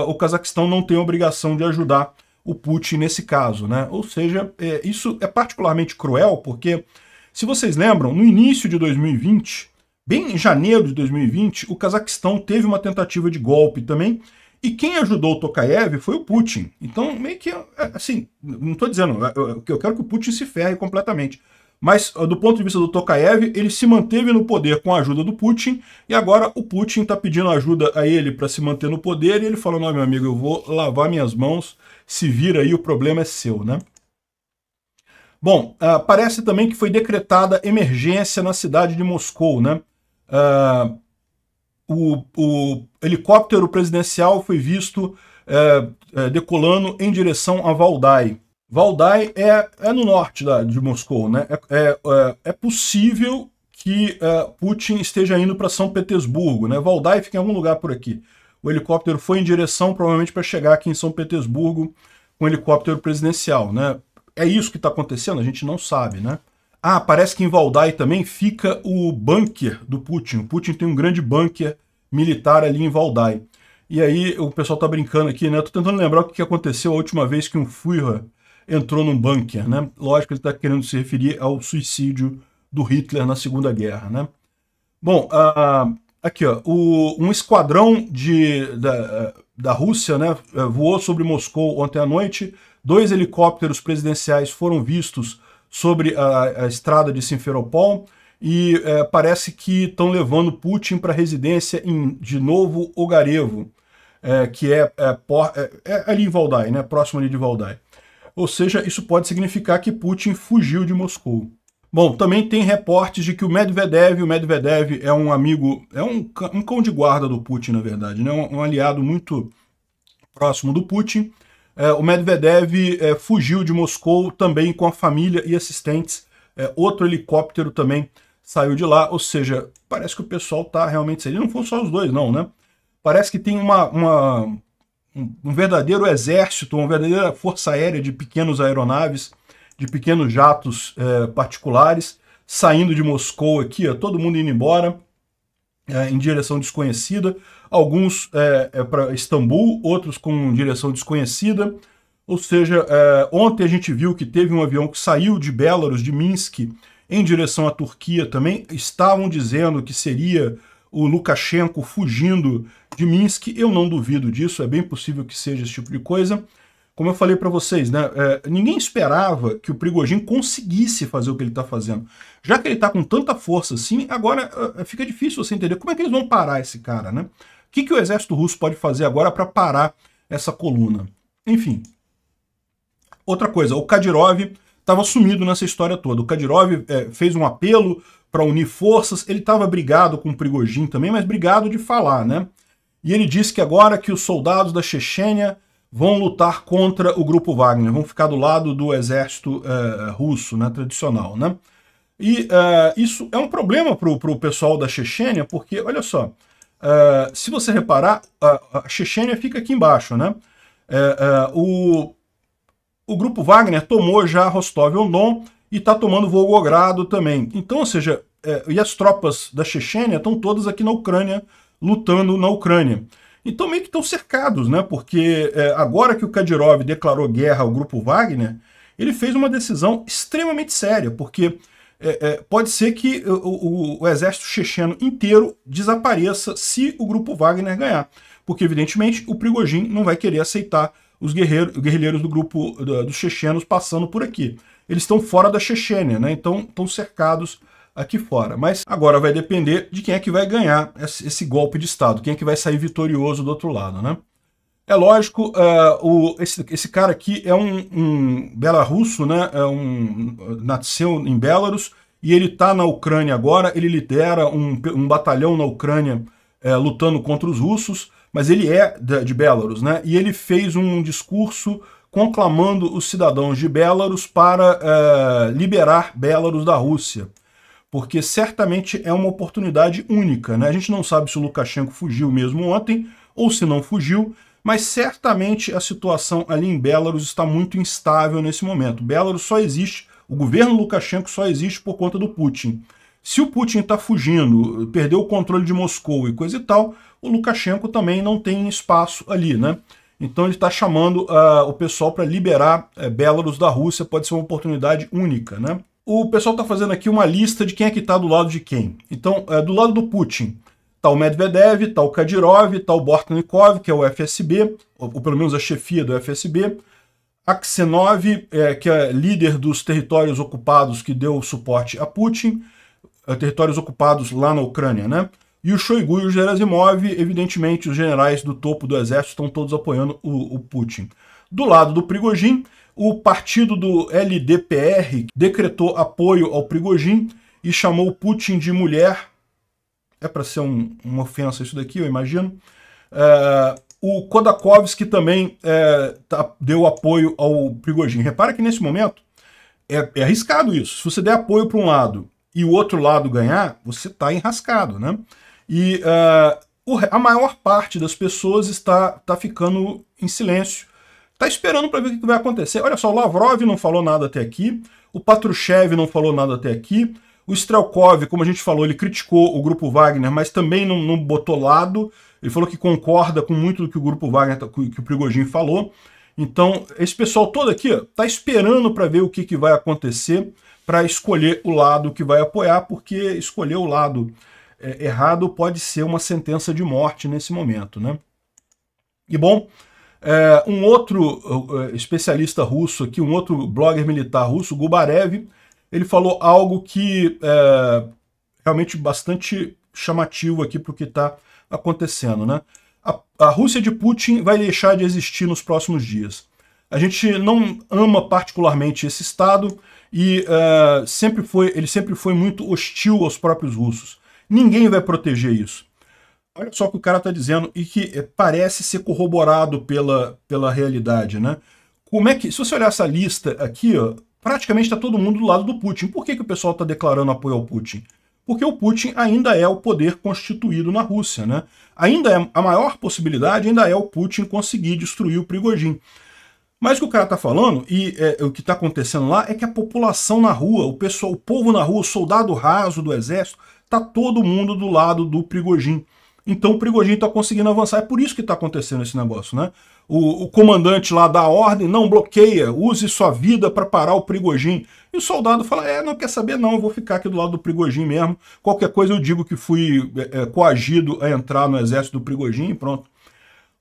o Cazaquistão não tem obrigação de ajudar o Putin nesse caso, né? Ou seja, é, isso é particularmente cruel porque, se vocês lembram, no início de 2020, bem em janeiro de 2020, o Cazaquistão teve uma tentativa de golpe também e quem ajudou o Tokayev foi o Putin. Então, meio que, é, assim, não estou dizendo, é, é, eu quero que o Putin se ferre completamente. Mas, ah, do ponto de vista do Tokayev, ele se manteve no poder com a ajuda do Putin, e agora o Putin está pedindo ajuda a ele para se manter no poder, e ele falou, não, meu amigo, eu vou lavar minhas mãos, se vira aí, o problema é seu, né? Bom, uh, parece também que foi decretada emergência na cidade de Moscou, né? Uh, o, o, helicóptero presidencial foi visto uh, decolando em direção a Valdai. Valdai é, é no norte da, de Moscou, né? É, é, é, é possível que é, Putin esteja indo para São Petersburgo, né? Valdai fica em algum lugar por aqui. O helicóptero foi em direção, provavelmente, para chegar aqui em São Petersburgo com um helicóptero presidencial, né? É isso que está acontecendo? A gente não sabe, né? Ah, parece que em Valdai também fica o bunker do Putin. O Putin tem um grande bunker militar ali em Valdai. E aí o pessoal tá brincando aqui, né? Eu tô tentando lembrar o que aconteceu a última vez que um Führer entrou num bunker, né? Lógico, ele está querendo se referir ao suicídio do Hitler na Segunda Guerra, né? Bom, uh, aqui, ó, o, um esquadrão de, da, da Rússia né, voou sobre Moscou ontem à noite. Dois helicópteros presidenciais foram vistos sobre a, a estrada de Simferopol e eh, parece que estão levando Putin para a residência em, de Novo Ogarevo, eh, que é, é, por, é, ali em Valdai, né, próximo ali de Valdai ou seja, isso pode significar que Putin fugiu de Moscou. Bom, também tem reportes de que o Medvedev, o Medvedev é um amigo, é um, um cão de guarda do Putin, na verdade, né? um, um aliado muito próximo do Putin. É, o Medvedev é, fugiu de Moscou também com a família e assistentes. É, outro helicóptero também saiu de lá, ou seja, parece que o pessoal tá realmente... saindo não foram só os dois, não, né? Parece que tem uma, uma um verdadeiro exército, uma verdadeira força aérea de pequenos aeronaves, de pequenos jatos é, particulares, saindo de Moscou aqui, ó, todo mundo indo embora é, em direção desconhecida, alguns é, é para Istambul, outros com direção desconhecida. Ou seja, ontem a gente viu que teve um avião que saiu de Belarus, de Minsk, em direção à Turquia também. Estavam dizendo que seria o Lukashenko fugindo de Minsk. Eu não duvido disso, é bem possível que seja esse tipo de coisa. Como eu falei para vocês, né, é, ninguém esperava que o Prigogine conseguisse fazer o que ele está fazendo. Já que ele está com tanta força assim, agora é, é, fica difícil você entender como é que eles vão parar esse cara, né? O que, que o exército russo pode fazer agora para parar essa coluna? Enfim. Outra coisa, o Kadyrov estava sumido nessa história toda. O Kadyrov é, fez um apelo para unir forças, ele estava brigado com o Prigogine também, mas brigado de falar, né? E ele disse que agora que os soldados da Chechênia vão lutar contra o grupo Wagner, vão ficar do lado do exército é, russo, né, tradicional, né? E é, isso é um problema para o pro pessoal da Chechênia, porque, olha só, é, se você reparar, a, a Chechênia fica aqui embaixo, né? o o grupo Wagner tomou já Rostov on Don e está tomando Volgogrado também. Então, ou seja, é, e as tropas da Chechênia estão todas aqui na Ucrânia, lutando na Ucrânia. Então meio que estão cercados, né? Porque é, agora que o Kadyrov declarou guerra ao grupo Wagner, ele fez uma decisão extremamente séria, porque é, é pode ser que o, o, o exército checheno inteiro desapareça se o grupo Wagner ganhar. Porque, evidentemente, o Prigojin não vai querer aceitar os guerreiros, guerrilheiros do grupo dos chechenos passando por aqui. Eles estão fora da Chechênia, né? Então estão cercados aqui fora. Mas agora vai depender de quem é que vai ganhar esse golpe de Estado, quem é que vai sair vitorioso do outro lado, né? É lógico, uh, o, esse, esse, cara aqui é um, um belarrusso, né? É um, nasceu em Belarus e ele está na Ucrânia agora. Ele lidera um, um batalhão na Ucrânia eh, lutando contra os russos mas ele é de Belarus, né? E ele fez um discurso conclamando os cidadãos de Belarus para uh, liberar Belarus da Rússia, porque certamente é uma oportunidade única, né? A gente não sabe se o Lukashenko fugiu mesmo ontem ou se não fugiu, mas certamente a situação ali em Belarus está muito instável nesse momento. Belarus só existe, o governo Lukashenko só existe por conta do Putin. Se o Putin está fugindo, perdeu o controle de Moscou e coisa e tal, o Lukashenko também não tem espaço ali, né? Então ele está chamando uh, o pessoal para liberar uh, Belarus da Rússia, pode ser uma oportunidade única, né? O pessoal está fazendo aqui uma lista de quem é que está do lado de quem. Então, uh, do lado do Putin, está o Medvedev, está o Kadyrov, está o Bortnikov, que é o FSB, ou, ou, pelo menos a chefia do FSB, Aksenov, é, que é líder dos territórios ocupados que deu suporte a Putin, eh, territórios ocupados lá na Ucrânia, né? E o Shoigu e o Gerasimov, evidentemente, os generais do topo do exército estão todos apoiando o, o Putin. Do lado do Prigojin, o partido do LDPR decretou apoio ao Prigojin e chamou o Putin de mulher. É para ser um, uma ofensa isso daqui, eu imagino. É, o Kodakovsky também é, tá, deu apoio ao Prigojin. Repara que nesse momento é, é arriscado isso. Se você der apoio para um lado e o outro lado ganhar, você está enrascado, né? E uh, a maior parte das pessoas está, está ficando em silêncio, está esperando para ver o que vai acontecer. Olha só, o Lavrov não falou nada até aqui, o Patrushev não falou nada até aqui, o Strelkov, como a gente falou, ele criticou o Grupo Wagner, mas também não, não botou lado, ele falou que concorda com muito do que o Grupo Wagner, tá, que o Prigogine falou, então, esse pessoal todo aqui está esperando para ver o que, que vai acontecer para escolher o lado que vai apoiar, porque escolher o lado é, errado pode ser uma sentença de morte nesse momento. Né? E bom, é, um outro especialista russo aqui, um outro blogger militar russo, Gubarev, ele falou algo que é realmente bastante chamativo aqui para o que está acontecendo. Né? A, a Rússia de Putin vai deixar de existir nos próximos dias. A gente não ama particularmente esse Estado, e uh, sempre foi, ele sempre foi muito hostil aos próprios russos. Ninguém vai proteger isso. Olha só o que o cara está dizendo e que eh, parece ser corroborado pela, pela realidade, né? Como é que, se você olhar essa lista aqui, ó, praticamente está todo mundo do lado do Putin. Por que, que o pessoal está declarando apoio ao Putin? Porque o Putin ainda é o poder constituído na Rússia, né? Ainda é, a maior possibilidade ainda é o Putin conseguir destruir o Prigojin. Mas o que o cara tá falando e é, o que tá acontecendo lá é que a população na rua, o pessoal, o povo na rua, o soldado raso do exército, tá todo mundo do lado do Prigojin. Então o Prigojin tá conseguindo avançar. É por isso que tá acontecendo esse negócio, né? O, o, comandante lá dá ordem, não bloqueia, use sua vida para parar o Prigojin. E o soldado fala, é, não quer saber não, eu vou ficar aqui do lado do Prigojin mesmo. Qualquer coisa eu digo que fui é, é coagido a entrar no exército do Prigojin e pronto.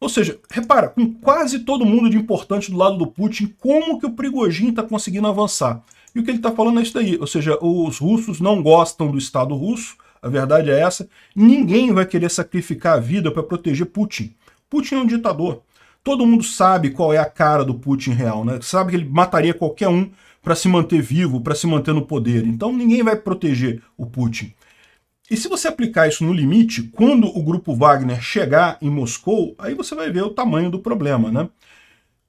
Ou seja, repara, com quase todo mundo de importante do lado do Putin, como que o Prigogine está conseguindo avançar? E o que ele está falando é isso daí, ou seja, os russos não gostam do Estado russo, a verdade é essa, ninguém vai querer sacrificar a vida para proteger Putin. Putin é um ditador. Todo mundo sabe qual é a cara do Putin real, né? Sabe que ele mataria qualquer um para se manter vivo, para se manter no poder. Então ninguém vai proteger o Putin. E se você aplicar isso no limite, quando o grupo Wagner chegar em Moscou, aí você vai ver o tamanho do problema, né?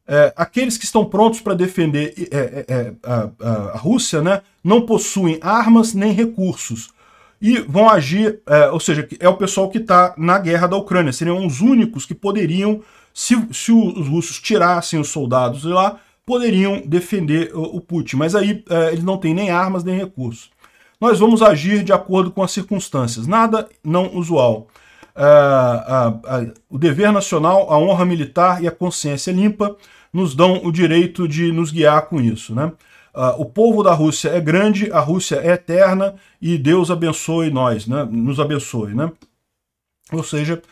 É, aqueles que estão prontos para defender é, é, é a, a, Rússia né, não possuem armas nem recursos e vão agir, é, ou seja, é o pessoal que está na guerra da Ucrânia, seriam os únicos que poderiam, se, se os russos tirassem os soldados de lá, poderiam defender o, o Putin, mas aí é, eles não têm nem armas nem recursos nós vamos agir de acordo com as circunstâncias. Nada não usual. É, o dever nacional, a honra militar e a consciência limpa nos dão o direito de nos guiar com isso. Né? Ah, o povo da Rússia é grande, a Rússia é eterna e Deus abençoe nós, né? nos abençoe. Né? Ou seja,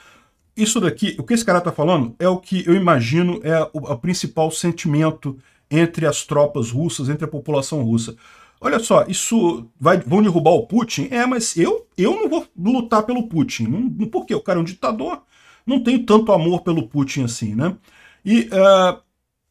isso daqui, o que esse cara está falando é o que eu imagino é o, o principal sentimento entre as tropas russas, entre a população russa olha só, isso vai, vão derrubar o Putin? É, mas eu, eu não vou lutar pelo Putin. Não, porque o cara é um ditador, não tenho tanto amor pelo Putin assim, né? E uh,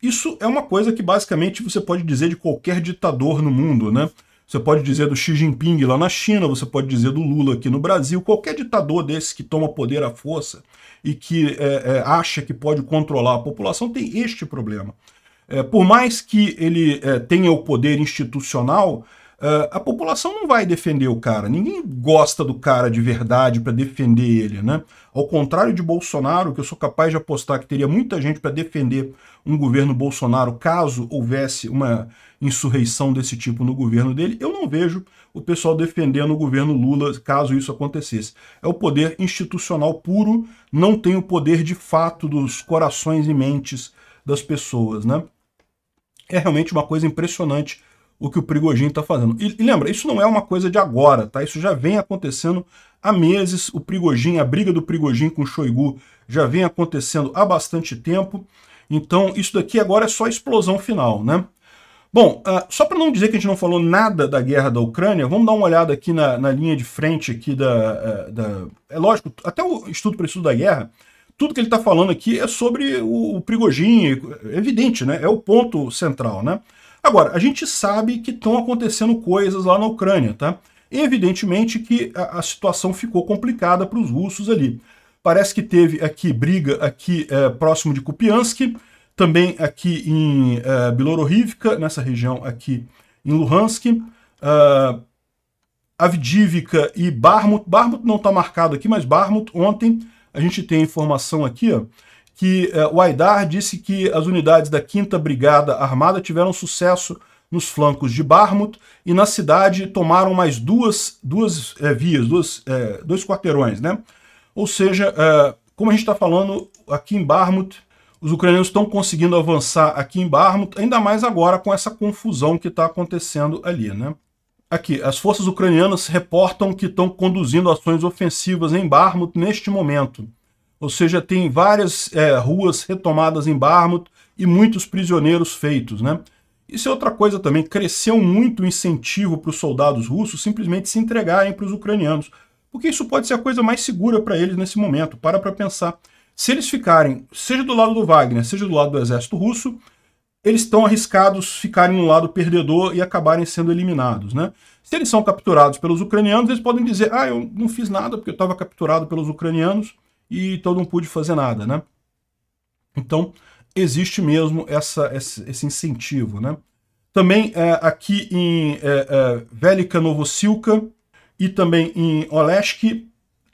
isso é uma coisa que basicamente você pode dizer de qualquer ditador no mundo, né? Você pode dizer do Xi Jinping lá na China, você pode dizer do Lula aqui no Brasil, qualquer ditador desse que toma poder à força e que é, é, acha que pode controlar a população tem este problema. É, por mais que ele é, tenha o poder institucional, é, a população não vai defender o cara. Ninguém gosta do cara de verdade para defender ele, né? Ao contrário de Bolsonaro, que eu sou capaz de apostar que teria muita gente para defender um governo Bolsonaro caso houvesse uma insurreição desse tipo no governo dele, eu não vejo o pessoal defendendo o governo Lula caso isso acontecesse. É o poder institucional puro, não tem o poder de fato dos corações e mentes das pessoas, né? é realmente uma coisa impressionante o que o Prigogine está fazendo. E, e, lembra, isso não é uma coisa de agora, tá? Isso já vem acontecendo há meses. O Prigogine, a briga do Prigogine com o Shoigu já vem acontecendo há bastante tempo. Então isso daqui agora é só a explosão final, né? Bom, uh, só para não dizer que a gente não falou nada da guerra da Ucrânia, vamos dar uma olhada aqui na, na linha de frente aqui da, uh, da... É lógico, até o estudo para estudo da guerra tudo que ele está falando aqui é sobre o, o é evidente, né? É o ponto central, né? Agora, a gente sabe que estão acontecendo coisas lá na Ucrânia, tá? Evidentemente que a, a situação ficou complicada para os russos ali. Parece que teve aqui briga aqui é, próximo de Kupiansk, também aqui em é, Bilororivka, nessa região aqui em Luhansk. Uh, Avdivka e Barmut. Barmut não está marcado aqui, mas Barmut ontem a gente tem a informação aqui que eh, o Aidar disse que as unidades da 5 Brigada Armada tiveram sucesso nos flancos de Barmut e na cidade tomaram mais duas, duas eh, vias, duas, eh, dois quarteirões. Né? Ou seja, eh, como a gente está falando aqui em Barmut, os ucranianos estão conseguindo avançar aqui em Barmut, ainda mais agora com essa confusão que está acontecendo ali. Né? Aqui, as forças ucranianas reportam que estão conduzindo ações ofensivas em Barmut neste momento. Ou seja, tem várias é, ruas retomadas em Barmut e muitos prisioneiros feitos, né? Isso é outra coisa também, cresceu muito o incentivo para os soldados russos simplesmente se entregarem para os ucranianos, porque isso pode ser a coisa mais segura para eles nesse momento, para para pensar. Se eles ficarem, seja do lado do Wagner, seja do lado do exército russo, eles estão arriscados ficarem no lado perdedor e acabarem sendo eliminados. Né? Se eles são capturados pelos ucranianos, eles podem dizer, ah, eu não fiz nada porque eu estava capturado pelos ucranianos e então não pude fazer nada. Né? Então, existe mesmo essa, esse, incentivo. Né? Também é, aqui em é, é, Velika Novosilka e também em Olesk,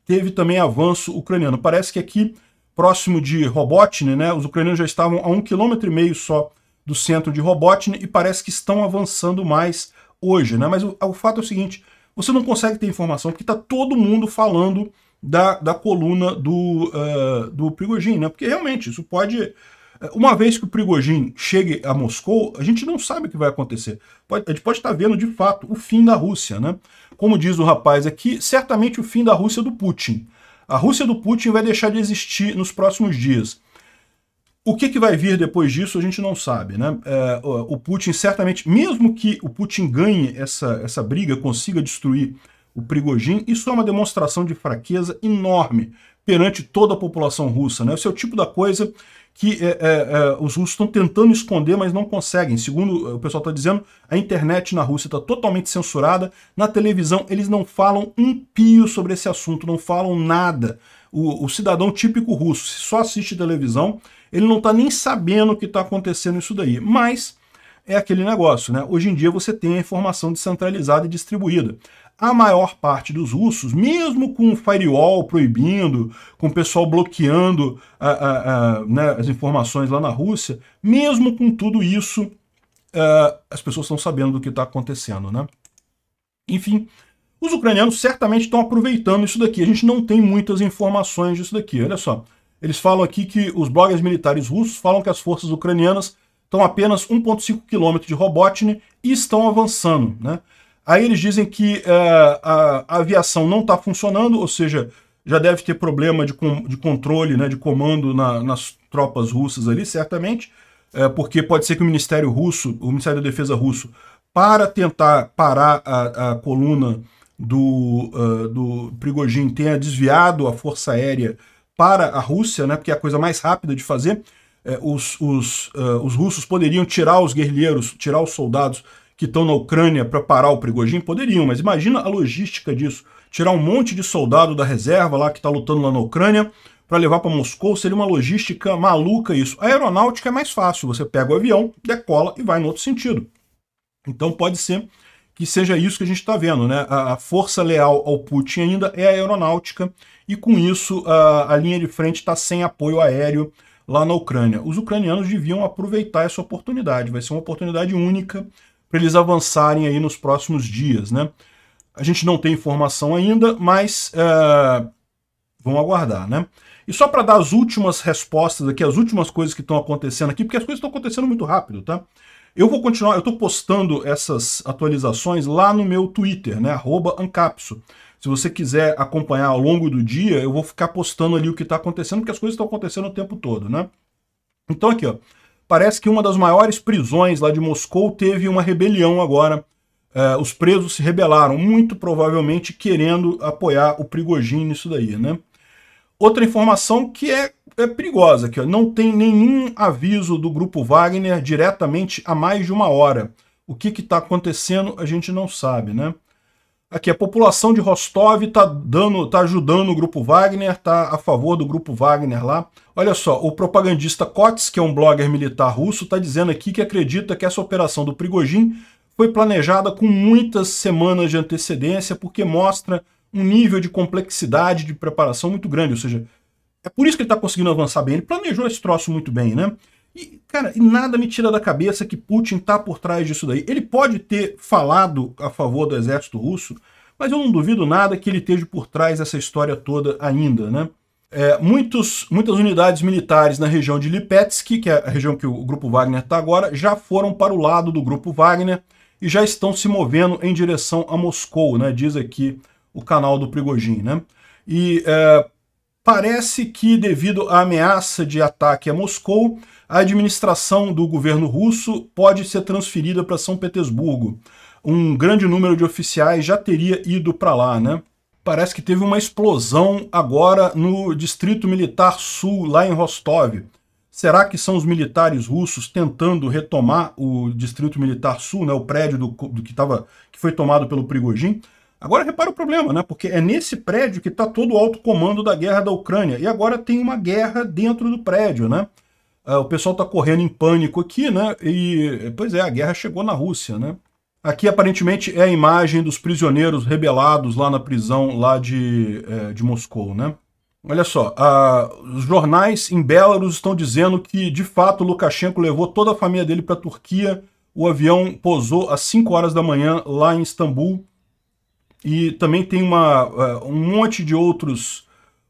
teve também avanço ucraniano. Parece que aqui, próximo de Robotny, né, os ucranianos já estavam a um quilômetro e meio só do centro de Robotnik e parece que estão avançando mais hoje, né? Mas o, o fato é o seguinte, você não consegue ter informação porque está todo mundo falando da, da coluna do, uh, do Prigogine, né? Porque realmente isso pode... Eh, uma vez que o Prigogine chegue a Moscou, a gente não sabe o que vai acontecer. Pode, a gente pode estar tá vendo, de fato, o fim da Rússia, né? Como diz o rapaz aqui, certamente o fim da Rússia do Putin. A Rússia do Putin vai deixar de existir nos próximos dias. O que, que vai vir depois disso a gente não sabe. Né? É, o Putin certamente, mesmo que o Putin ganhe essa, essa briga, consiga destruir o Prigojin, isso é uma demonstração de fraqueza enorme perante toda a população russa. Né? Esse é o tipo da coisa que é, é, é os russos estão tentando esconder, mas não conseguem. Segundo o pessoal está dizendo, a internet na Rússia está totalmente censurada. Na televisão, eles não falam um pio sobre esse assunto, não falam nada o, o cidadão típico russo, se só assiste televisão, ele não está nem sabendo o que está acontecendo isso daí. Mas é aquele negócio, né? Hoje em dia você tem a informação descentralizada e distribuída. A maior parte dos russos, mesmo com o firewall proibindo, com o pessoal bloqueando a, a, a, né, as informações lá na Rússia, mesmo com tudo isso, eh, as pessoas estão sabendo do que está acontecendo, né? Enfim, os ucranianos certamente estão aproveitando isso daqui. A gente não tem muitas informações disso daqui. Olha só. Eles falam aqui que os blogs militares russos falam que as forças ucranianas estão apenas 1,5 quilômetro de Robotny e estão avançando. Né? Aí eles dizem que é, a, a, aviação não está funcionando, ou seja, já deve ter problema de, com, de controle, né, de comando na, nas tropas russas ali, certamente, é, porque pode ser que o Ministério Russo, o Ministério da Defesa Russo, para tentar parar a, a coluna do, uh, do Prigogine tenha desviado a força aérea para a Rússia, né, porque é a coisa mais rápida de fazer, é, os, os, uh, os russos poderiam tirar os guerrilheiros, tirar os soldados que estão na Ucrânia para parar o Prigogine? Poderiam, mas imagina a logística disso. Tirar um monte de soldado da reserva lá que está lutando lá na Ucrânia para levar para Moscou, seria uma logística maluca isso. A aeronáutica é mais fácil, você pega o avião, decola e vai no outro sentido. Então pode ser que seja isso que a gente está vendo, né? A, força leal ao Putin ainda é a aeronáutica, e com isso a, a linha de frente está sem apoio aéreo lá na Ucrânia. Os ucranianos deviam aproveitar essa oportunidade, vai ser uma oportunidade única para eles avançarem aí nos próximos dias, né? A gente não tem informação ainda, mas uh, é, vão aguardar, né? E só para dar as últimas respostas aqui, as últimas coisas que estão acontecendo aqui, porque as coisas estão acontecendo muito rápido, tá? Eu vou continuar, eu estou postando essas atualizações lá no meu Twitter, né? Ancapso. Se você quiser acompanhar ao longo do dia, eu vou ficar postando ali o que está acontecendo, porque as coisas estão acontecendo o tempo todo, né? Então aqui, ó. Parece que uma das maiores prisões lá de Moscou teve uma rebelião agora. É, os presos se rebelaram, muito provavelmente querendo apoiar o Prigogine nisso daí, né? Outra informação que é é perigosa aqui, ó. não tem nenhum aviso do Grupo Wagner diretamente há mais de uma hora. O que está acontecendo a gente não sabe, né? Aqui, a população de Rostov está dando, tá ajudando o Grupo Wagner, está a favor do Grupo Wagner lá. Olha só, o propagandista Kotz, que é um blogger militar russo, está dizendo aqui que acredita que essa operação do Prigojin foi planejada com muitas semanas de antecedência, porque mostra um nível de complexidade de preparação muito grande, ou seja, é por isso que ele está conseguindo avançar bem. Ele planejou esse troço muito bem, né? E, cara, e nada me tira da cabeça que Putin está por trás disso daí. Ele pode ter falado a favor do exército russo, mas eu não duvido nada que ele esteja por trás dessa história toda ainda, né? É, muitos, muitas unidades militares na região de Lipetsk, que é a região que o grupo Wagner está agora, já foram para o lado do grupo Wagner e já estão se movendo em direção a Moscou, né? Diz aqui o canal do Prigogine, né? E é, Parece que, devido à ameaça de ataque a Moscou, a administração do governo russo pode ser transferida para São Petersburgo. Um grande número de oficiais já teria ido para lá, né? Parece que teve uma explosão agora no Distrito Militar Sul, lá em Rostov. Será que são os militares russos tentando retomar o Distrito Militar Sul, né, o prédio do, do que, tava, que foi tomado pelo Prigojin? Agora repara o problema, né? Porque é nesse prédio que está todo o alto comando da guerra da Ucrânia. E agora tem uma guerra dentro do prédio, né? Ah, o pessoal está correndo em pânico aqui, né? E, pois é, a guerra chegou na Rússia, né? Aqui aparentemente é a imagem dos prisioneiros rebelados lá na prisão lá de, é, de Moscou, né? Olha só, ah, os jornais em Belarus estão dizendo que, de fato, Lukashenko levou toda a família dele para a Turquia. O avião pousou às 5 horas da manhã lá em Istambul e também tem uma, eh, um monte de outros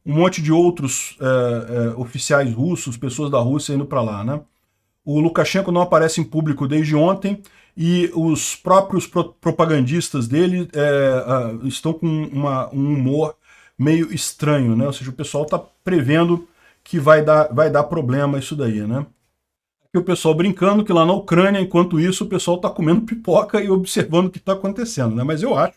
um monte de outros uh, uh, oficiais russos, pessoas da Rússia indo para lá, né? O Lukashenko não aparece em público desde ontem e os próprios pro propagandistas dele uh, estão com uma, um humor meio estranho, né? Ou seja, o pessoal está prevendo que vai dar, vai dar problema isso daí, né? o pessoal brincando que lá na Ucrânia, enquanto isso, o pessoal está comendo pipoca e observando o que está acontecendo, né? Mas eu acho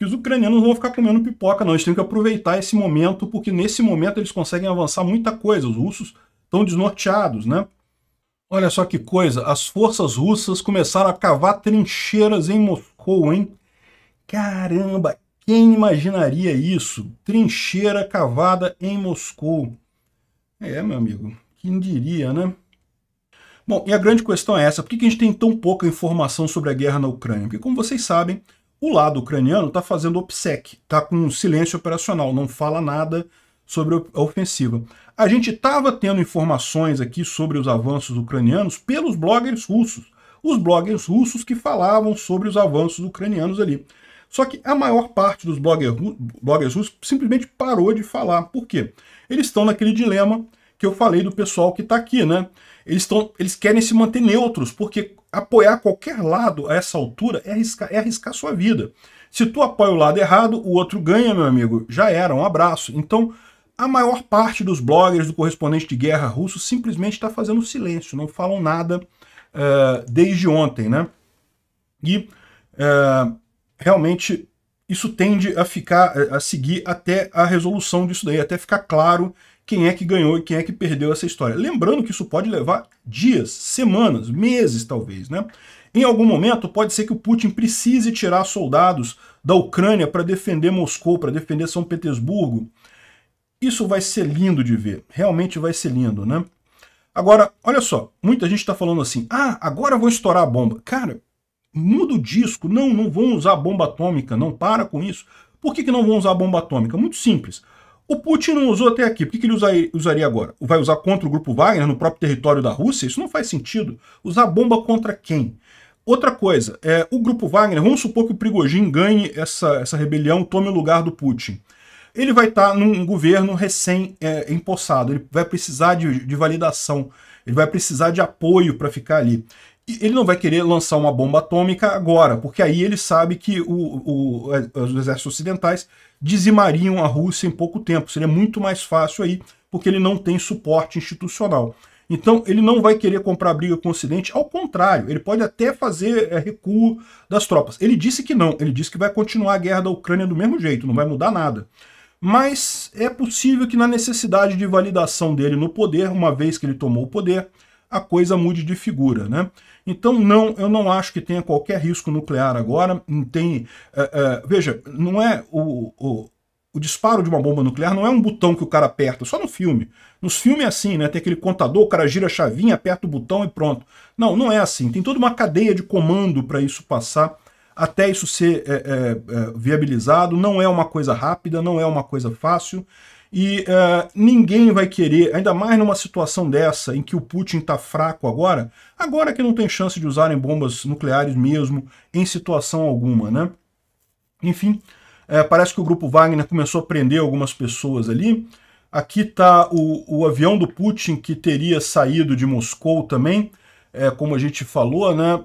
que os ucranianos não vão ficar comendo pipoca, não. Eles têm que aproveitar esse momento, porque nesse momento eles conseguem avançar muita coisa. Os russos estão desnorteados, né? Olha só que coisa, as forças russas começaram a cavar trincheiras em Moscou, hein? Caramba, quem imaginaria isso? Trincheira cavada em Moscou. É, meu amigo, quem diria, né? Bom, e a grande questão é essa, por que a gente tem tão pouca informação sobre a guerra na Ucrânia? Porque, como vocês sabem, o lado ucraniano está fazendo OPSEC, está com um silêncio operacional, não fala nada sobre a ofensiva. A gente estava tendo informações aqui sobre os avanços ucranianos pelos bloggers russos. Os bloggers russos que falavam sobre os avanços ucranianos ali. Só que a maior parte dos bloggers, bloggers russos simplesmente parou de falar. Por quê? Eles estão naquele dilema que eu falei do pessoal que está aqui, né? Eles, tão, eles querem se manter neutros, porque apoiar qualquer lado a essa altura é arriscar, é arriscar sua vida. Se tu apoia o lado errado, o outro ganha, meu amigo. Já era, um abraço. Então, a maior parte dos bloggers do correspondente de guerra russo simplesmente está fazendo silêncio, não falam nada uh, desde ontem, né? E uh, realmente isso tende a ficar eh, a seguir até a resolução disso daí, até ficar claro quem é que ganhou e quem é que perdeu essa história. Lembrando que isso pode levar dias, semanas, meses talvez, né? Em algum momento, pode ser que o Putin precise tirar soldados da Ucrânia para defender Moscou, para defender São Petersburgo. Isso vai ser lindo de ver, realmente vai ser lindo, né? Agora, olha só, muita gente está falando assim, ah, agora vão estourar a bomba. Cara, muda o disco, não, não vão usar bomba atômica, não, para com isso. Por que, que não vão usar bomba atômica? Muito simples. O Putin não usou até aqui. Por que, ele usaria, agora? Vai usar contra o grupo Wagner no próprio território da Rússia? Isso não faz sentido. Usar bomba contra quem? Outra coisa, é, o grupo Wagner, vamos supor que o Prigogine ganhe essa, essa rebelião, tome o lugar do Putin. Ele vai estar tá num governo recém-empossado, é, ele vai precisar de, de validação, ele vai precisar de apoio para ficar ali ele não vai querer lançar uma bomba atômica agora, porque aí ele sabe que o, o, é, os exércitos ocidentais dizimariam a Rússia em pouco tempo. Seria muito mais fácil aí, porque ele não tem suporte institucional. Então, ele não vai querer comprar briga com o Ocidente, ao contrário, ele pode até fazer é, recuo das tropas. Ele disse que não, ele disse que vai continuar a guerra da Ucrânia do mesmo jeito, não vai mudar nada. Mas é possível que na necessidade de validação dele no poder, uma vez que ele tomou o poder, a coisa mude de figura, né? Então, não, eu não acho que tenha qualquer risco nuclear agora. Tem, é, é, veja, não é o, o, o, disparo de uma bomba nuclear não é um botão que o cara aperta, só no filme. Nos filmes é assim, né? Tem aquele contador, o cara gira a chavinha, aperta o botão e pronto. Não, não é assim. Tem toda uma cadeia de comando para isso passar até isso ser é, é, é, viabilizado. Não é uma coisa rápida, não é uma coisa fácil. E uh, ninguém vai querer, ainda mais numa situação dessa, em que o Putin está fraco agora, agora que não tem chance de usarem bombas nucleares mesmo, em situação alguma, né? Enfim, eh, parece que o grupo Wagner começou a prender algumas pessoas ali. Aqui está o, o, avião do Putin que teria saído de Moscou também, é, como a gente falou, né?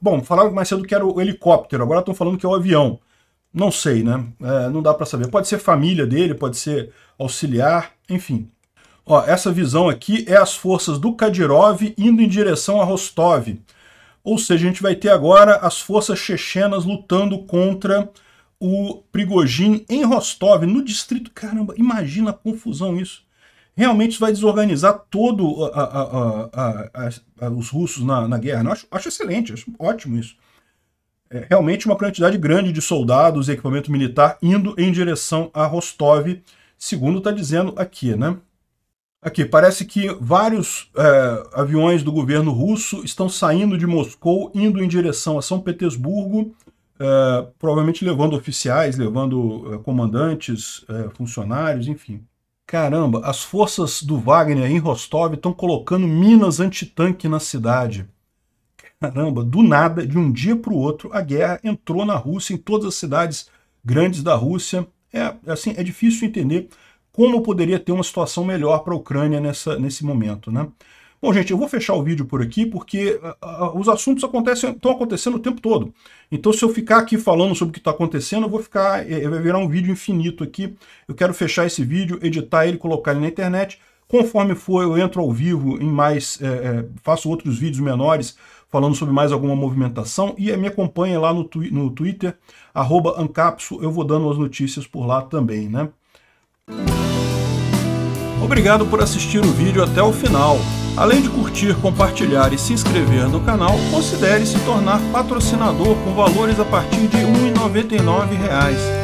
bom, falaram mais cedo que era o helicóptero, agora estão falando que é o avião. Não sei, né? É, não dá para saber. Pode ser família dele, pode ser auxiliar, enfim. Ó, essa visão aqui é as forças do Kadyrov indo em direção a Rostov. Ou seja, a gente vai ter agora as forças chechenas lutando contra o Prigojin em Rostov, no distrito. Caramba, imagina a confusão isso. Realmente vai desorganizar todo os russos na, na guerra. Né? Acho, acho excelente, acho ótimo isso é, realmente uma quantidade grande de soldados e equipamento militar indo em direção a Rostov, segundo está dizendo aqui, né? Aqui, parece que vários é, aviões do governo russo estão saindo de Moscou, indo em direção a São Petersburgo, é, provavelmente levando oficiais, levando é, comandantes, é, funcionários, enfim. Caramba, as forças do Wagner em Rostov estão colocando minas antitanque na cidade. Caramba, do nada, de um dia para o outro, a guerra entrou na Rússia, em todas as cidades grandes da Rússia. É, assim, é difícil entender como poderia ter uma situação melhor para a Ucrânia nessa, nesse momento, né? Bom, gente, eu vou fechar o vídeo por aqui, porque ah, ah, os assuntos acontecem, estão acontecendo o tempo todo. Então, se eu ficar aqui falando sobre o que está acontecendo, eu vou ficar, é, é, vai virar um vídeo infinito aqui. Eu quero fechar esse vídeo, editar ele, colocar ele na internet. Conforme for, eu entro ao vivo em mais, é, é, faço outros vídeos menores falando sobre mais alguma movimentação. E me acompanha lá no, twi no Twitter, arroba Ancapso, eu vou dando as notícias por lá também, né? Obrigado por assistir o vídeo até o final. Além de curtir, compartilhar e se inscrever no canal, considere se tornar patrocinador com valores a partir de R$ 1,99